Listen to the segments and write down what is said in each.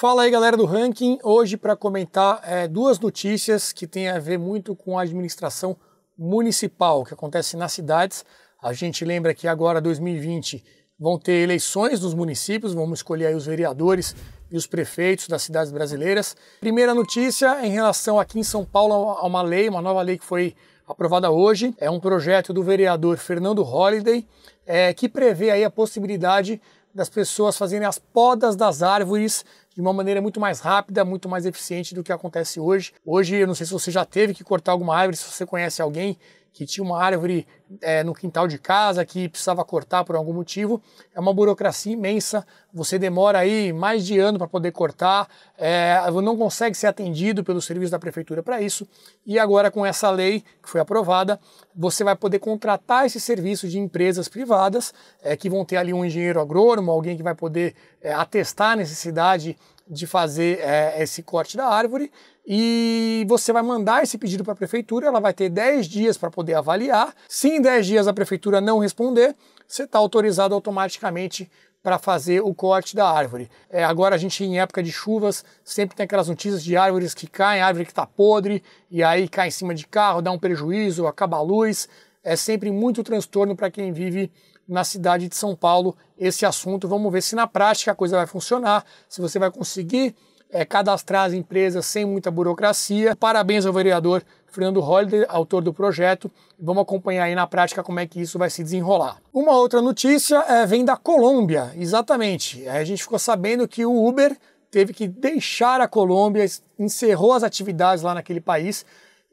Fala aí galera do ranking, hoje para comentar é, duas notícias que têm a ver muito com a administração municipal que acontece nas cidades. A gente lembra que agora 2020 vão ter eleições nos municípios, vamos escolher aí os vereadores e os prefeitos das cidades brasileiras. Primeira notícia em relação aqui em São Paulo a uma lei, uma nova lei que foi aprovada hoje. É um projeto do vereador Fernando Holliday é, que prevê aí a possibilidade das pessoas fazerem as podas das árvores de uma maneira muito mais rápida, muito mais eficiente do que acontece hoje. Hoje, eu não sei se você já teve que cortar alguma árvore, se você conhece alguém que tinha uma árvore é, no quintal de casa que precisava cortar por algum motivo. É uma burocracia imensa, você demora aí mais de ano para poder cortar, é, não consegue ser atendido pelo serviço da prefeitura para isso. E agora, com essa lei que foi aprovada, você vai poder contratar esse serviço de empresas privadas é, que vão ter ali um engenheiro agrônomo, alguém que vai poder é, atestar a necessidade de fazer é, esse corte da árvore e você vai mandar esse pedido para a prefeitura, ela vai ter 10 dias para poder avaliar. Se em 10 dias a prefeitura não responder, você está autorizado automaticamente para fazer o corte da árvore. É, agora a gente, em época de chuvas, sempre tem aquelas notícias de árvores que caem, árvore que está podre, e aí cai em cima de carro, dá um prejuízo, acaba a luz. É sempre muito transtorno para quem vive na cidade de São Paulo esse assunto. Vamos ver se na prática a coisa vai funcionar, se você vai conseguir é, cadastrar as empresas sem muita burocracia. Parabéns ao vereador Fernando Holliday, autor do projeto. Vamos acompanhar aí na prática como é que isso vai se desenrolar. Uma outra notícia é, vem da Colômbia, exatamente. A gente ficou sabendo que o Uber teve que deixar a Colômbia, encerrou as atividades lá naquele país.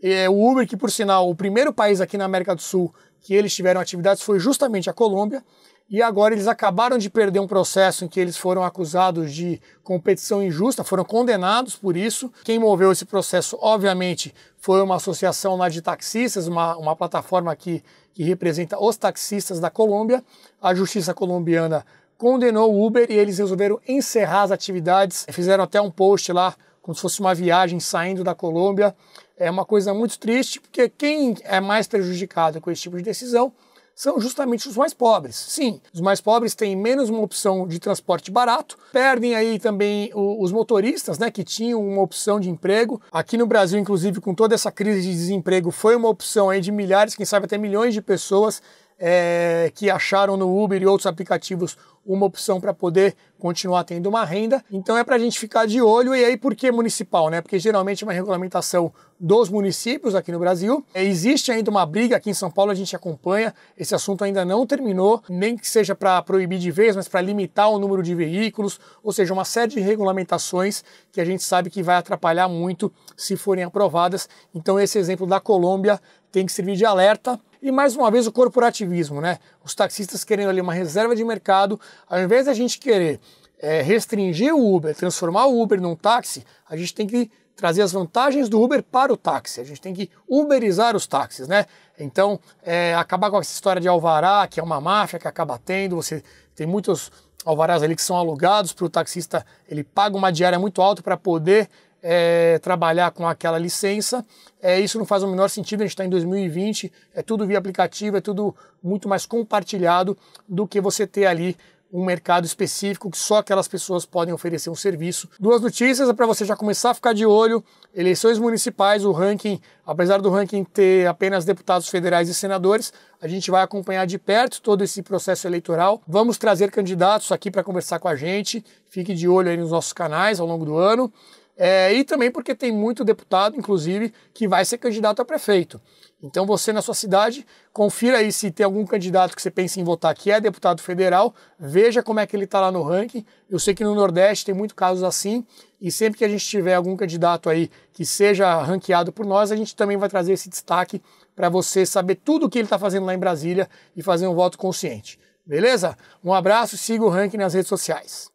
É, o Uber, que por sinal, o primeiro país aqui na América do Sul que eles tiveram atividades foi justamente a Colômbia, e agora eles acabaram de perder um processo em que eles foram acusados de competição injusta, foram condenados por isso. Quem moveu esse processo, obviamente, foi uma associação lá de taxistas, uma, uma plataforma que, que representa os taxistas da Colômbia. A justiça colombiana condenou o Uber e eles resolveram encerrar as atividades. Fizeram até um post lá como se fosse uma viagem saindo da Colômbia. É uma coisa muito triste, porque quem é mais prejudicado com esse tipo de decisão são justamente os mais pobres. Sim, os mais pobres têm menos uma opção de transporte barato, perdem aí também os motoristas, né, que tinham uma opção de emprego. Aqui no Brasil, inclusive, com toda essa crise de desemprego, foi uma opção aí de milhares, quem sabe até milhões de pessoas é, que acharam no Uber e outros aplicativos uma opção para poder continuar tendo uma renda. Então é para a gente ficar de olho. E aí, por que municipal? Né? Porque geralmente é uma regulamentação dos municípios aqui no Brasil. É, existe ainda uma briga aqui em São Paulo, a gente acompanha. Esse assunto ainda não terminou, nem que seja para proibir de vez, mas para limitar o número de veículos. Ou seja, uma série de regulamentações que a gente sabe que vai atrapalhar muito se forem aprovadas. Então, esse exemplo da Colômbia tem que servir de alerta. E mais uma vez o corporativismo, né? Os taxistas querendo ali uma reserva de mercado, ao invés da gente querer é, restringir o Uber, transformar o Uber num táxi, a gente tem que trazer as vantagens do Uber para o táxi. A gente tem que uberizar os táxis, né? Então, é, acabar com essa história de alvará, que é uma máfia que acaba tendo, você tem muitos alvarás ali que são alugados para o taxista, ele paga uma diária muito alta para poder é, trabalhar com aquela licença. É, isso não faz o menor sentido, a gente está em 2020, é tudo via aplicativo, é tudo muito mais compartilhado do que você ter ali um mercado específico que só aquelas pessoas podem oferecer um serviço. Duas notícias é para você já começar a ficar de olho: eleições municipais, o ranking, apesar do ranking ter apenas deputados federais e senadores, a gente vai acompanhar de perto todo esse processo eleitoral. Vamos trazer candidatos aqui para conversar com a gente. Fique de olho aí nos nossos canais ao longo do ano. É, e também porque tem muito deputado, inclusive, que vai ser candidato a prefeito. Então você na sua cidade, confira aí se tem algum candidato que você pensa em votar que é deputado federal, veja como é que ele está lá no ranking. Eu sei que no Nordeste tem muitos casos assim, e sempre que a gente tiver algum candidato aí que seja ranqueado por nós, a gente também vai trazer esse destaque para você saber tudo o que ele está fazendo lá em Brasília e fazer um voto consciente. Beleza? Um abraço, siga o ranking nas redes sociais.